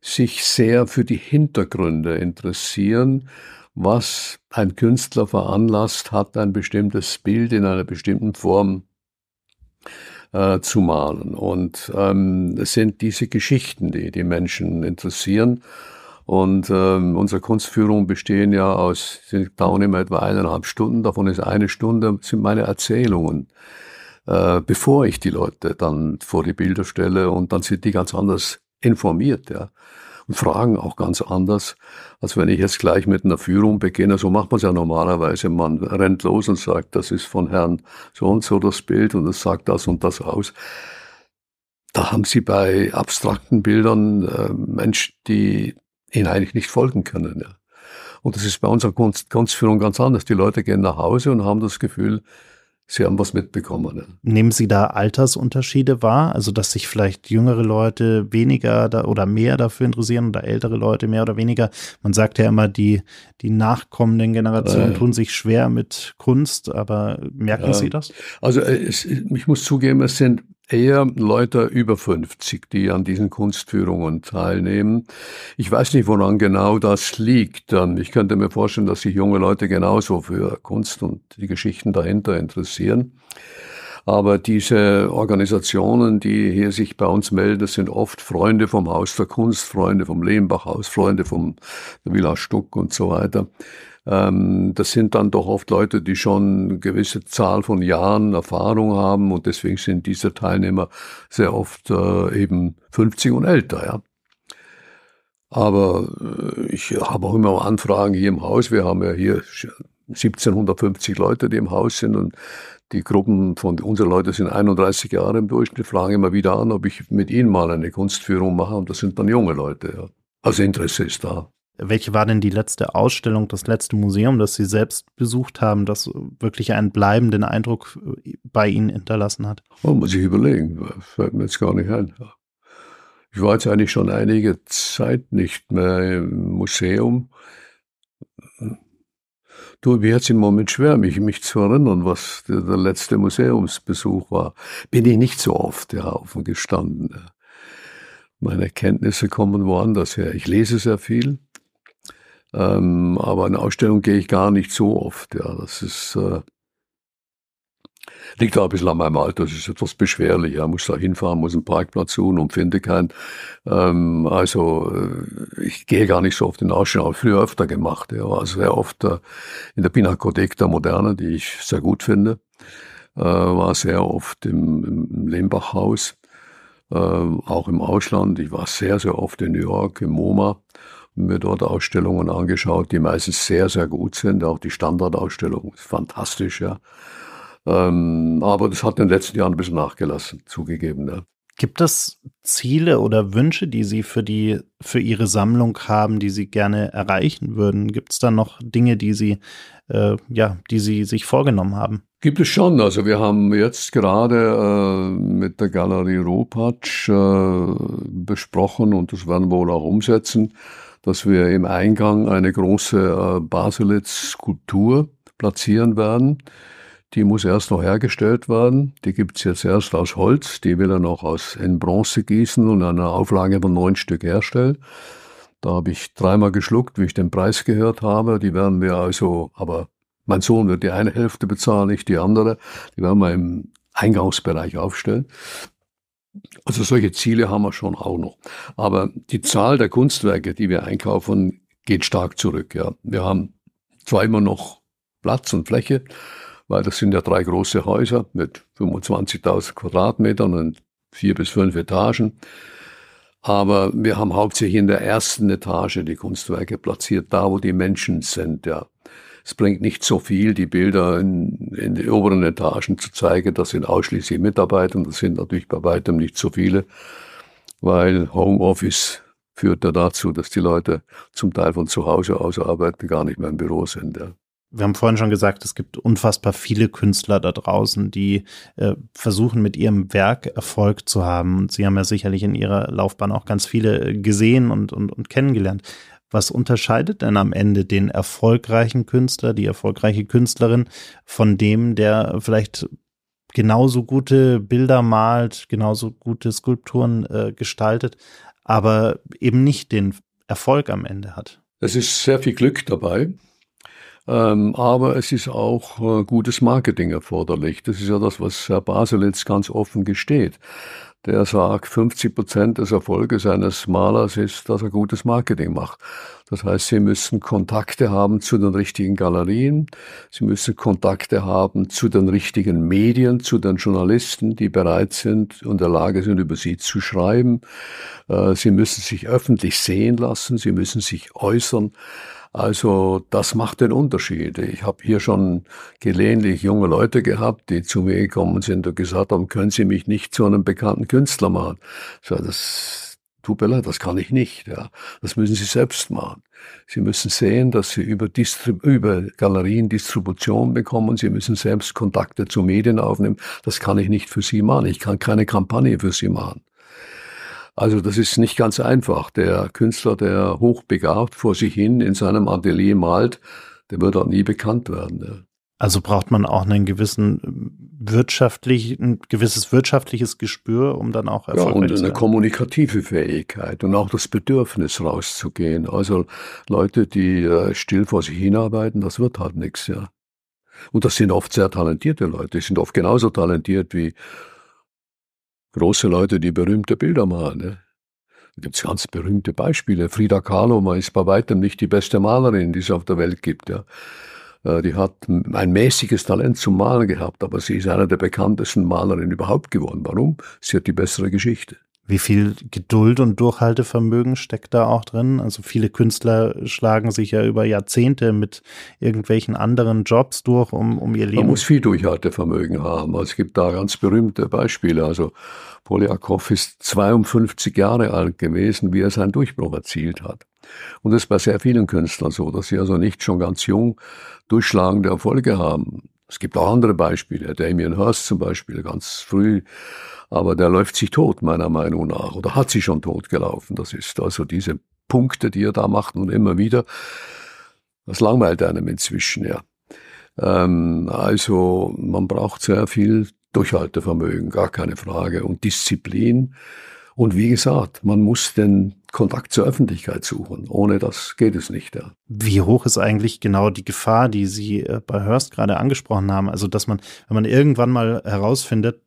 Speaker 1: sich sehr für die Hintergründe interessieren, was ein Künstler veranlasst hat, ein bestimmtes Bild in einer bestimmten Form äh, zu malen. Und ähm, es sind diese Geschichten, die die Menschen interessieren. Und ähm, unsere Kunstführungen bestehen ja aus, sie dauern immer etwa eineinhalb Stunden, davon ist eine Stunde, sind meine Erzählungen, äh, bevor ich die Leute dann vor die Bilder stelle und dann sind die ganz anders informiert, ja. Und fragen auch ganz anders, als wenn ich jetzt gleich mit einer Führung beginne. So macht man es ja normalerweise. Man rennt los und sagt, das ist von Herrn so und so das Bild und es sagt das und das aus. Da haben Sie bei abstrakten Bildern äh, Menschen, die Ihnen eigentlich nicht folgen können. Ja. Und das ist bei unserer Kunst, Kunstführung ganz anders. Die Leute gehen nach Hause und haben das Gefühl, Sie haben was mitbekommen. Ne?
Speaker 2: Nehmen Sie da Altersunterschiede wahr? Also, dass sich vielleicht jüngere Leute weniger da oder mehr dafür interessieren oder ältere Leute mehr oder weniger? Man sagt ja immer, die, die nachkommenden Generationen äh, tun sich schwer mit Kunst, aber merken ja. Sie das? Also, es, ich muss zugeben, es sind eher Leute
Speaker 1: über 50, die an diesen Kunstführungen teilnehmen. Ich weiß nicht, woran genau das liegt. Ich könnte mir vorstellen, dass sich junge Leute genauso für Kunst und die Geschichten dahinter interessieren. Aber diese Organisationen, die hier sich bei uns melden, das sind oft Freunde vom Haus der Kunst, Freunde vom Lehmbachhaus, Freunde vom Villa Stuck und so weiter. Ähm, das sind dann doch oft Leute, die schon eine gewisse Zahl von Jahren Erfahrung haben und deswegen sind diese Teilnehmer sehr oft äh, eben 50 und älter, ja. Aber äh, ich habe auch immer Anfragen hier im Haus. Wir haben ja hier 1750 Leute, die im Haus sind und die Gruppen von unseren Leuten sind 31 Jahre im Durchschnitt, fragen immer wieder
Speaker 2: an, ob ich mit ihnen mal eine Kunstführung mache und das sind dann junge Leute. Ja. Also Interesse ist da. Welche war denn die letzte Ausstellung, das letzte Museum, das Sie selbst besucht haben, das wirklich einen bleibenden Eindruck äh, bei Ihnen hinterlassen hat?
Speaker 1: Oh, muss ich überlegen, fällt mir jetzt gar nicht ein. Ich war jetzt eigentlich schon einige Zeit nicht mehr im Museum. Du, mir jetzt im Moment schwer, mich, mich zu erinnern, was der, der, letzte Museumsbesuch war. Bin ich nicht so oft der Haufen gestanden. Meine Kenntnisse kommen woanders her. Ich lese sehr viel. Ähm, aber in Ausstellung gehe ich gar nicht so oft. Ja, das ist äh, liegt auch ein bisschen an meinem Alter. Das ist etwas beschwerlich. Ja, muss da hinfahren, muss einen Parkplatz suchen und finde keinen. Ähm, also äh, ich gehe gar nicht so oft in Ausstellungen. Habe früher öfter gemacht. Ja, war also sehr oft äh, in der Pinakothek der Moderne, die ich sehr gut finde. Äh, war sehr oft im, im Lehmbachhaus. Äh, auch im Ausland. Ich war sehr, sehr oft in New York, im MoMA mir dort Ausstellungen angeschaut, die meistens sehr, sehr gut sind. Auch die Standardausstellung ist fantastisch, ja. Ähm, aber das hat in den letzten Jahren ein bisschen nachgelassen, zugegeben. Ja.
Speaker 2: Gibt es Ziele oder Wünsche, die Sie für die für Ihre Sammlung haben, die Sie gerne erreichen würden? Gibt es da noch Dinge, die Sie äh, ja, die Sie sich vorgenommen haben?
Speaker 1: Gibt es schon. Also wir haben jetzt gerade äh, mit der Galerie Ropatsch äh, besprochen und das werden wir wohl auch umsetzen dass wir im Eingang eine große äh, Baselitz-Skulptur platzieren werden. Die muss erst noch hergestellt werden. Die gibt es jetzt erst aus Holz. Die will er noch aus, in Bronze gießen und eine Auflage von neun Stück herstellen. Da habe ich dreimal geschluckt, wie ich den Preis gehört habe. Die werden wir also, aber mein Sohn wird die eine Hälfte bezahlen, ich die andere. Die werden wir im Eingangsbereich aufstellen. Also solche Ziele haben wir schon auch noch. Aber die Zahl der Kunstwerke, die wir einkaufen, geht stark zurück. Ja. Wir haben zwar immer noch Platz und Fläche, weil das sind ja drei große Häuser mit 25.000 Quadratmetern und vier bis fünf Etagen. Aber wir haben hauptsächlich in der ersten Etage die Kunstwerke platziert, da wo die Menschen sind. Ja. Es bringt nicht so viel, die Bilder in, in den oberen Etagen zu zeigen. Das sind ausschließlich Mitarbeiter und das sind natürlich bei weitem nicht so viele, weil Homeoffice führt ja dazu, dass die Leute zum Teil von zu Hause aus arbeiten, gar nicht mehr im Büro sind. Ja.
Speaker 2: Wir haben vorhin schon gesagt, es gibt unfassbar viele Künstler da draußen, die äh, versuchen, mit ihrem Werk Erfolg zu haben. Und Sie haben ja sicherlich in Ihrer Laufbahn auch ganz viele gesehen und, und, und kennengelernt. Was unterscheidet denn am Ende den erfolgreichen Künstler, die erfolgreiche Künstlerin von dem, der vielleicht genauso gute Bilder malt, genauso gute Skulpturen äh, gestaltet, aber eben nicht den Erfolg am Ende hat? Es ist sehr viel Glück dabei. Ähm, aber es ist auch äh, gutes
Speaker 1: Marketing erforderlich. Das ist ja das, was Herr Basel jetzt ganz offen gesteht der sagt, 50 Prozent des Erfolges eines Malers ist, dass er gutes Marketing macht. Das heißt, Sie müssen Kontakte haben zu den richtigen Galerien, Sie müssen Kontakte haben zu den richtigen Medien, zu den Journalisten, die bereit sind und in der Lage sind, über Sie zu schreiben. Äh, Sie müssen sich öffentlich sehen lassen, Sie müssen sich äußern. Also das macht den Unterschied. Ich habe hier schon gelegentlich junge Leute gehabt, die zu mir gekommen sind und gesagt haben, können Sie mich nicht zu einem bekannten Künstler machen? So, das tut mir leid, das kann ich nicht. Ja. Das müssen Sie selbst machen. Sie müssen sehen, dass Sie über, Distrib über Galerien Distribution bekommen. Sie müssen selbst Kontakte zu Medien aufnehmen. Das kann ich nicht für Sie machen. Ich kann keine Kampagne für Sie machen. Also das ist nicht ganz einfach. Der Künstler, der hochbegabt vor sich hin in seinem Atelier malt, der wird auch nie bekannt werden. Ne?
Speaker 2: Also braucht man auch einen gewissen wirtschaftlich, ein gewisses wirtschaftliches Gespür, um dann auch erfolgreich ja, und eine
Speaker 1: kommunikative Fähigkeit und auch das Bedürfnis rauszugehen. Also Leute, die äh, still vor sich hinarbeiten, das wird halt nichts, ja. Und das sind oft sehr talentierte Leute, die sind oft genauso talentiert wie große Leute, die berühmte Bilder malen. Ne? Da gibt es ganz berühmte Beispiele. Frida Kahlo ist bei weitem nicht die beste Malerin, die es auf der Welt gibt. Ja? Äh, die hat ein mäßiges Talent zum Malen gehabt, aber sie ist eine der bekanntesten Malerinnen überhaupt geworden. Warum? Sie hat die bessere Geschichte
Speaker 2: wie viel Geduld und Durchhaltevermögen steckt da auch drin? Also viele Künstler schlagen sich ja über Jahrzehnte mit irgendwelchen anderen Jobs durch, um, um ihr Leben. Man muss
Speaker 1: viel Durchhaltevermögen haben. Also es gibt da ganz berühmte Beispiele. Also Poliakow ist 52 Jahre alt gewesen, wie er seinen Durchbruch erzielt hat. Und das ist bei sehr vielen Künstlern so, dass sie also nicht schon ganz jung durchschlagende Erfolge haben. Es gibt auch andere Beispiele, Damien Hirst zum Beispiel, ganz früh, aber der läuft sich tot, meiner Meinung nach, oder hat sich schon tot gelaufen. Das ist also diese Punkte, die er da macht und immer wieder, das langweilt einem inzwischen, ja. Ähm, also man braucht sehr viel Durchhaltevermögen, gar keine Frage, und Disziplin
Speaker 2: und wie gesagt, man muss den Kontakt zur Öffentlichkeit suchen. Ohne das geht es nicht. Ja. Wie hoch ist eigentlich genau die Gefahr, die Sie äh, bei Hörst gerade angesprochen haben? Also, dass man, wenn man irgendwann mal herausfindet,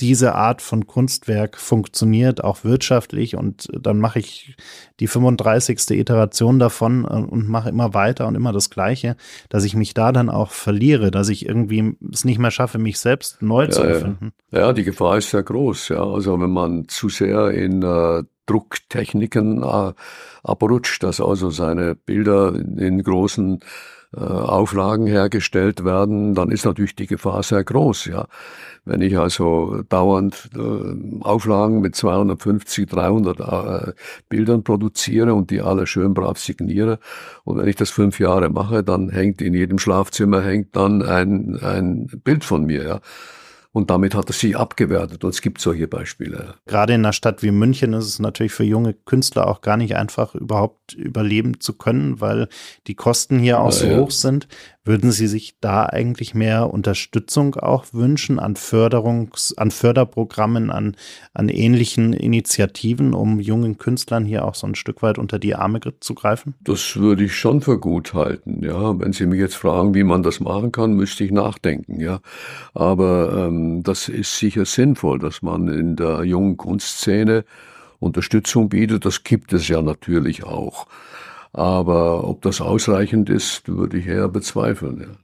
Speaker 2: diese Art von Kunstwerk funktioniert, auch wirtschaftlich. Und äh, dann mache ich die 35. Iteration davon äh, und mache immer weiter und immer das Gleiche, dass ich mich da dann auch verliere, dass ich irgendwie es nicht mehr schaffe, mich selbst neu ja, zu erfinden.
Speaker 1: Ja. ja. die Gefahr ist sehr groß. Ja. Also wenn man zu sehr in äh, Drucktechniken äh, abrutscht, dass also seine Bilder in, in großen äh, Auflagen hergestellt werden, dann ist natürlich die Gefahr sehr groß. Ja, wenn ich also dauernd äh, Auflagen mit 250, 300 äh, Bildern produziere und die alle schön brav signiere und wenn ich das fünf Jahre mache, dann hängt in jedem Schlafzimmer hängt dann ein
Speaker 2: ein Bild von mir. Ja, und damit hat er sie abgewertet. Und es gibt solche Beispiele. Gerade in einer Stadt wie München ist es natürlich für junge Künstler auch gar nicht einfach, überhaupt überleben zu können, weil die Kosten hier auch Na, so ja. hoch sind. Würden Sie sich da eigentlich mehr Unterstützung auch wünschen an Förderungs-, an Förderprogrammen, an, an ähnlichen Initiativen, um jungen Künstlern hier auch so ein Stück weit unter die Arme zu greifen?
Speaker 1: Das würde ich schon für gut halten, ja. Wenn Sie mich jetzt fragen, wie man das machen kann, müsste ich nachdenken, ja. Aber ähm, das ist sicher sinnvoll, dass man in der jungen Kunstszene Unterstützung bietet. Das gibt es ja natürlich auch. Aber ob das ausreichend ist, würde ich eher bezweifeln. Ja.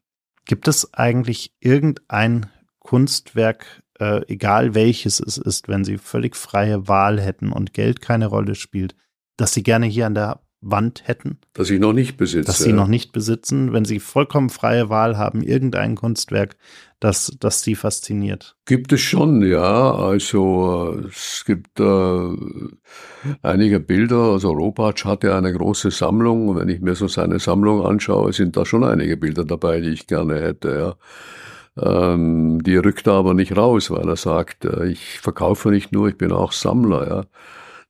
Speaker 2: Gibt es eigentlich irgendein Kunstwerk, äh, egal welches es ist, wenn Sie völlig freie Wahl hätten und Geld keine Rolle spielt, das Sie gerne hier an der Wand hätten?
Speaker 1: Dass ich noch nicht besitze. Dass Sie noch
Speaker 2: nicht besitzen, wenn Sie vollkommen freie Wahl haben, irgendein Kunstwerk, dass das sie fasziniert? Gibt es schon, ja. Also es
Speaker 1: gibt äh, einige Bilder. Also Robach hatte eine große Sammlung. Und wenn ich mir so seine Sammlung anschaue, sind da schon einige Bilder dabei, die ich gerne hätte, ja. ähm, die rückt er aber nicht raus, weil er sagt, äh, ich verkaufe nicht nur, ich bin auch Sammler. Ja.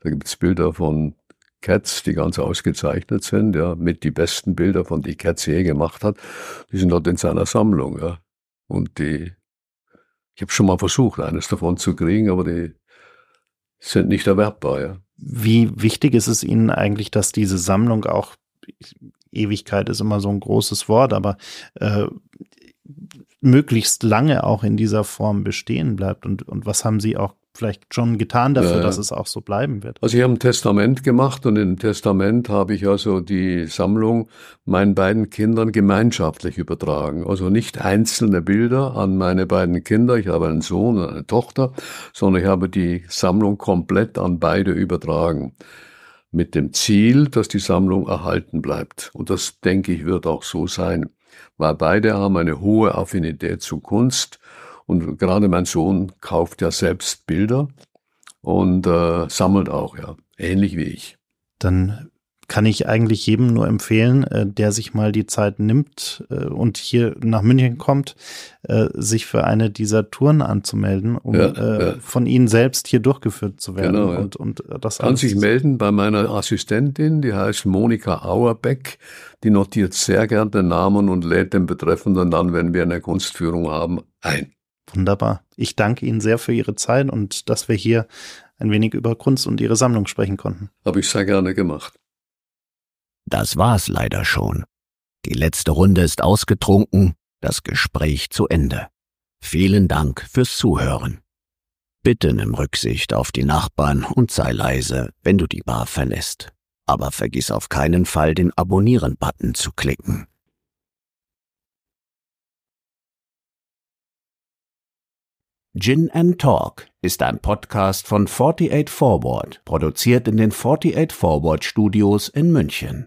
Speaker 1: Da gibt es Bilder von Cats, die ganz ausgezeichnet sind, ja, mit die besten Bilder von die Cats je gemacht hat, die sind dort in seiner Sammlung. Ja.
Speaker 2: Und die, ich habe schon mal versucht, eines davon zu kriegen, aber die sind nicht erwerbbar. Ja. Wie wichtig ist es Ihnen eigentlich, dass diese Sammlung auch, Ewigkeit ist immer so ein großes Wort, aber äh, möglichst lange auch in dieser Form bestehen bleibt? Und, und was haben Sie auch vielleicht schon getan dafür, ja. Äh, dass es auch so bleiben wird.
Speaker 1: Also ich habe ein Testament gemacht und im Testament habe ich also die Sammlung meinen beiden Kindern gemeinschaftlich übertragen. Also nicht einzelne Bilder an meine beiden Kinder, ich habe einen Sohn und eine Tochter, sondern ich habe die Sammlung komplett an beide übertragen. Mit dem Ziel, dass die Sammlung erhalten bleibt. Und das denke ich wird auch so sein. Weil beide haben eine hohe Affinität zu Kunst und gerade mein Sohn kauft ja selbst Bilder
Speaker 2: und äh, sammelt
Speaker 1: auch, ja, ähnlich wie ich.
Speaker 2: Dann kann ich eigentlich jedem nur empfehlen, äh, der sich mal die Zeit nimmt äh, und hier nach München kommt, äh, sich für eine dieser Touren anzumelden, um ja, ja. von Ihnen selbst hier durchgeführt zu werden. Genau, ja. und das kann sich
Speaker 1: melden bei meiner Assistentin, die heißt Monika Auerbeck, die notiert sehr gern den Namen und lädt den Betreffenden dann, wenn wir eine Kunstführung haben, ein. Wunderbar.
Speaker 2: Ich danke Ihnen sehr für Ihre Zeit und dass wir hier ein wenig über Kunst und Ihre Sammlung sprechen konnten. Habe ich sehr gerne gemacht. Das
Speaker 1: war's leider schon. Die letzte Runde ist ausgetrunken, das Gespräch zu Ende. Vielen Dank fürs Zuhören. Bitte nimm Rücksicht auf die Nachbarn und sei leise, wenn du die Bar verlässt. Aber vergiss auf keinen Fall den Abonnieren-Button zu klicken. Gin and Talk ist ein Podcast von 48 Forward, produziert in den 48 Forward Studios in München.